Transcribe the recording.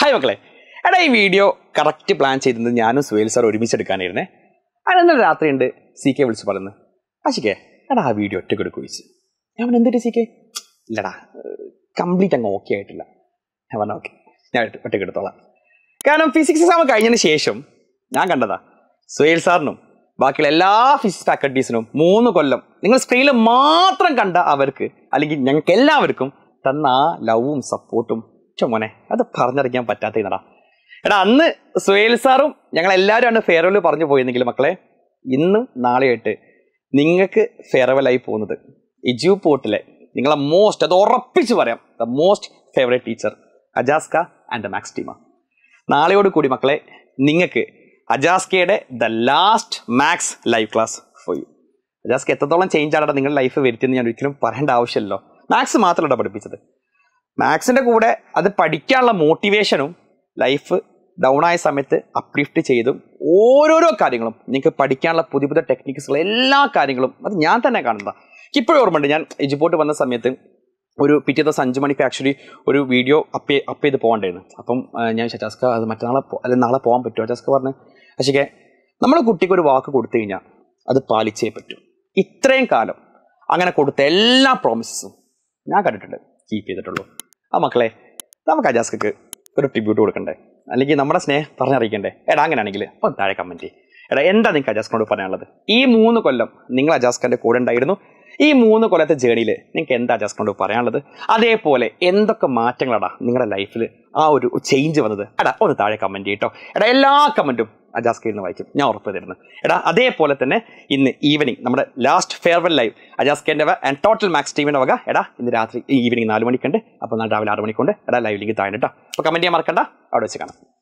hi മക്കളെ എടാ ഈ വീഡിയോ കറക്റ്റ് പ്ലാൻ ചെയ്തത് ഞാനും സുഹേൽ സാർ ഒരുമിച്ച് എടുക്കാനായിരുന്നേ അതിനെന്നാൽ രാത്രിയുണ്ട് സി കെ വിളിച്ച് പറയുന്നത് ആശിക്കേ എടാ ആ വീഡിയോ ഒറ്റയ്ക്ക് എടുക്കുക വിളിച്ച് ഞാൻ പറഞ്ഞു എന്തിട്ട് സി കെ ഇല്ലടാ കംപ്ലീറ്റ് അങ്ങ് ഓക്കെ ആയിട്ടില്ല ഞാൻ പറഞ്ഞു ഓക്കെ ഞാൻ ഒറ്റയ്ക്ക് എടുത്തോളാം കാരണം ഫിസിക്സ് എക്സാം കഴിഞ്ഞതിന് ശേഷം ഞാൻ കണ്ടതാ സുഹേൽ സാറിനും ബാക്കിയുള്ള എല്ലാ ഫിസിക്സ് ഫാക്കൽറ്റീസിനും മൂന്ന് കൊല്ലം നിങ്ങൾ സ്ക്രീനിൽ മാത്രം കണ്ട അവർക്ക് അല്ലെങ്കിൽ ഞങ്ങൾക്ക് എല്ലാവർക്കും തന്ന ആ ലവും സപ്പോർട്ടും മോനെ അത് പറഞ്ഞറിയിക്കാൻ പറ്റാത്ത നട എടാ അന്ന് സുഹേൽ സാറും ഞങ്ങൾ എല്ലാവരും ആണ് ഫെയർവെൽ പറഞ്ഞു പോയിരുന്നെങ്കിൽ മക്കളെ ഇന്നും നാളെയായിട്ട് നിങ്ങൾക്ക് ഫെയർവെലായി പോകുന്നത് ഇജു പോട്ടിലെ നിങ്ങളെ മോസ്റ്റ് അത് ഉറപ്പിച്ച് പറയാം ദ മോസ്റ്റ് ഫേവറേറ്റ് ടീച്ചർ അജാസ്ക ആൻഡ് ദ മാക്സ് ടീമ നാളെയോട് കൂടി മക്കളെ നിങ്ങൾക്ക് അജാസ്കയുടെ the last max live class for you അജാസ്ക എത്രത്തോളം ചേഞ്ച് ആണ് നിങ്ങളുടെ ലൈഫ് വരുത്തിയെന്ന് ഞാൻ ഒരിക്കലും പറയേണ്ട ആവശ്യമില്ലല്ലോ മാത്സ് മാത്രമല്ല പഠിപ്പിച്ചത് മാത്സിൻ്റെ കൂടെ അത് പഠിക്കാനുള്ള മോട്ടിവേഷനും ലൈഫ് ഡൗൺ ആയ സമയത്ത് അപ്ലിഫ്റ്റ് ചെയ്തും ഓരോരോ കാര്യങ്ങളും നിങ്ങൾക്ക് പഠിക്കാനുള്ള പുതിയ പുതിയ ടെക്നിക്സുകൾ എല്ലാ കാര്യങ്ങളും അത് ഞാൻ തന്നെ കാണുന്നത് ഇപ്പോഴും ഓർമ്മയുണ്ട് ഞാൻ എജിപ്പോട്ട് വന്ന സമയത്ത് ഒരു പിറ്റേ ദിവസം അഞ്ച് മണിക്ക് ആക്ച്വലി ഒരു വീഡിയോ അപ്പ് അപ്പ് ചെയ്ത് പോകേണ്ടായിരുന്നു അപ്പം ഞാൻ ഷജാസ്ക അത് മറ്റന്നാളെ അല്ലെങ്കിൽ നാളെ പോകാൻ പറ്റുമോ ഷജാസ്ക പറഞ്ഞു പക്ഷേ നമ്മൾ കുട്ടിക്ക് ഒരു വാക്ക് കൊടുത്തു കഴിഞ്ഞാൽ അത് പാലിച്ചേ പറ്റും ഇത്രയും കാലം അങ്ങനെ കൊടുത്ത എല്ലാ പ്രോമിസസും ഞാൻ കണ്ടിട്ടുണ്ട് കീപ്പ് ചെയ്തിട്ടുള്ളൂ ആ മക്കളെ നമുക്ക് അജാസ്കക്ക് ഒരു ട്രിബ്യൂട്ട് കൊടുക്കണ്ടേ അല്ലെങ്കിൽ നമ്മുടെ സ്നേഹം പറഞ്ഞറിയിക്കണ്ടേ എടാ അങ്ങനെയാണെങ്കിൽ അപ്പം താഴെ കമൻറ്റ് എടാ എന്താ നിങ്ങൾക്ക് അജാസ്കനോട് പറയാനുള്ളത് ഈ മൂന്ന് കൊല്ലം നിങ്ങൾ അജാസ്കൻ്റെ കൂടെ ഉണ്ടായിരുന്നു ഈ മൂന്ന് കൊല്ലത്തെ ജേണിയിൽ നിങ്ങൾക്ക് എന്താ അജാസ്കനോട് പറയാനുള്ളത് അതേപോലെ എന്തൊക്കെ മാറ്റങ്ങളാടാ നിങ്ങളുടെ ലൈഫിൽ ആ ഒരു ചേഞ്ച് വന്നത് എടാ ഒന്ന് താഴെ കമൻറ്റ് ചെയ്യട്ടോ എടാ എല്ലാ കമൻറ്റും അജാ നിന്ന് വായിക്കും ഞാൻ ഉറപ്പ് തരുന്നു എടാ അതേപോലെ തന്നെ ഇന്ന് ഈവനിങ് നമ്മുടെ ലാസ്റ്റ് ഫെയർവെൽ ലൈവ് അജാസ്കേൻ്റെ ആൻഡ് ടോട്ടൽ മാക്സ് ടീമിൻ്റെ വക എടാ ഇന്ന് രാത്രി ഈവനിങ് നാല് മണിക്കുണ്ട് അപ്പോൾ നാളെ രാവിലെ ആറ് മണിക്കുണ്ട് എടാ ലൈവ് ലിങ്ക് താഴെ കേട്ടോ അപ്പോൾ കമൻറ്റ് ചെയ്യാൻ മറക്കണ്ട അവിടെ വെച്ച് കാണാം